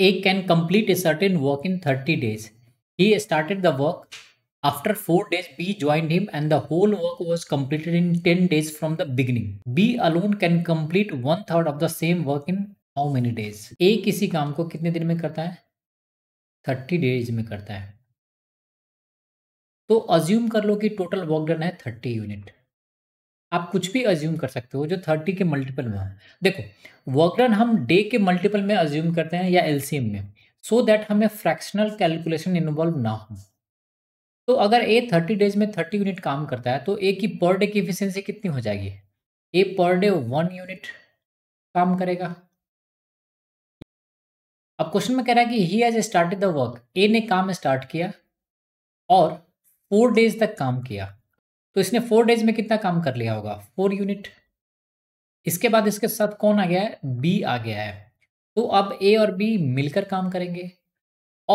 A can complete a certain work in thirty days he started the work after four days B joined him and the whole work was completed in ten days from the beginning B alone can complete one third of the same work in how many days A किसी काम को कितने दिन में करता है thirty days में करता है तो अज्यूम कर लो कि टोटल वर्क डन है थर्टी यूनिट आप कुछ भी अज्यूम कर सकते हो जो थर्टी के मल्टीपल में हो देखो वर्क डन हम डे के मल्टीपल में अज्यूम करते हैं या एल में सो so दैट हमें फ्रैक्शनल कैलकुलेशन इन्वॉल्व ना हो तो अगर ए थर्टी डेज में थर्टी यूनिट काम करता है तो ए की पर डे की इफिशियंसी कितनी हो जाएगी ए पर डे वन यूनिट काम करेगा अब क्वेश्चन में कह रहा है कि he has started the work A ने काम स्टार्ट किया और फोर डेज तक काम किया तो इसने फोर डेज में कितना काम कर लिया होगा फोर यूनिट इसके बाद इसके साथ कौन आ गया है बी आ गया है तो अब ए और बी मिलकर काम करेंगे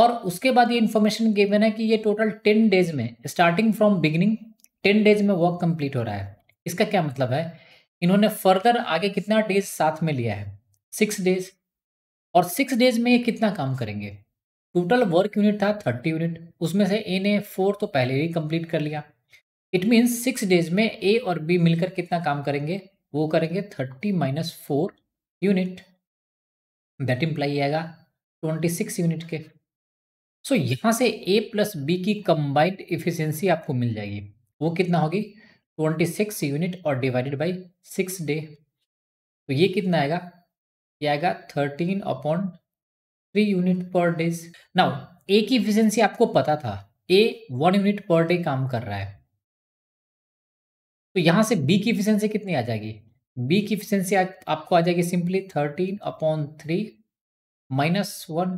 और उसके बाद ये इन्फॉर्मेशन गिवन है कि ये टोटल टेन डेज में starting from beginning ten days में वर्क कंप्लीट हो रहा है इसका क्या मतलब है इन्होंने फर्दर आगे कितना डेज साथ में लिया है सिक्स डेज और सिक्स डेज में ये कितना काम करेंगे टोटल वर्क यूनिट था थर्टी यूनिट उसमें से ए ने फोर तो पहले ही कंप्लीट कर लिया इट मीन्स सिक्स डेज में ए और बी मिलकर कितना काम करेंगे वो करेंगे thirty minus four unit that imply आएगा ट्वेंटी सिक्स यूनिट के सो so, यहाँ से ए प्लस बी की कंबाइंड इफिशियंसी आपको मिल जाएगी वो कितना होगी ट्वेंटी सिक्स यूनिट और डिवाइडेड बाई सिक्स डे तो ये कितना आएगा ये आएगा thirteen upon three unit per days now A की इफिशियंसी आपको पता था A one unit per day काम कर रहा है तो यहाँ से बी की इफिशियंसी कितनी आ जाएगी बी की इफिशियंसी आपको आ जाएगी simply thirteen upon three minus one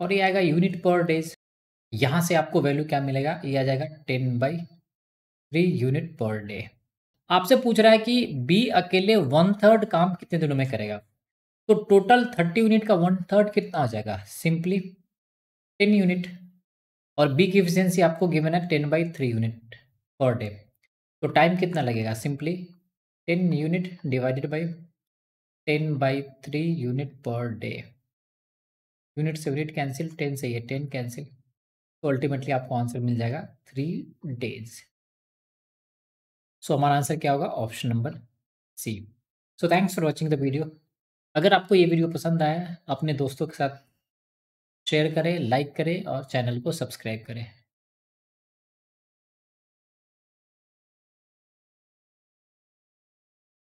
और ये आएगा यूनिट पर डेज यहाँ से आपको वैल्यू क्या मिलेगा ये आ जाएगा ten by three unit per day आपसे पूछ रहा है कि बी अकेले वन थर्ड काम कितने दिनों में करेगा तो टोटल थर्टी यूनिट का वन थर्ड कितना आ जाएगा सिंपली टेन यूनिट और बी की इफिशियंसी आपको गिवन है ten by three unit per day तो टाइम कितना लगेगा simply ten unit divided by ten by three unit per day unit से यूनिट कैंसिल टेन से ये टेन कैंसिल तो अल्टीमेटली आपको आंसर मिल जाएगा थ्री डेज सो हमारा आंसर क्या होगा option number C so thanks for watching the video अगर आपको ये वीडियो पसंद आया अपने दोस्तों के साथ शेयर करें लाइक करें और चैनल को सब्सक्राइब करें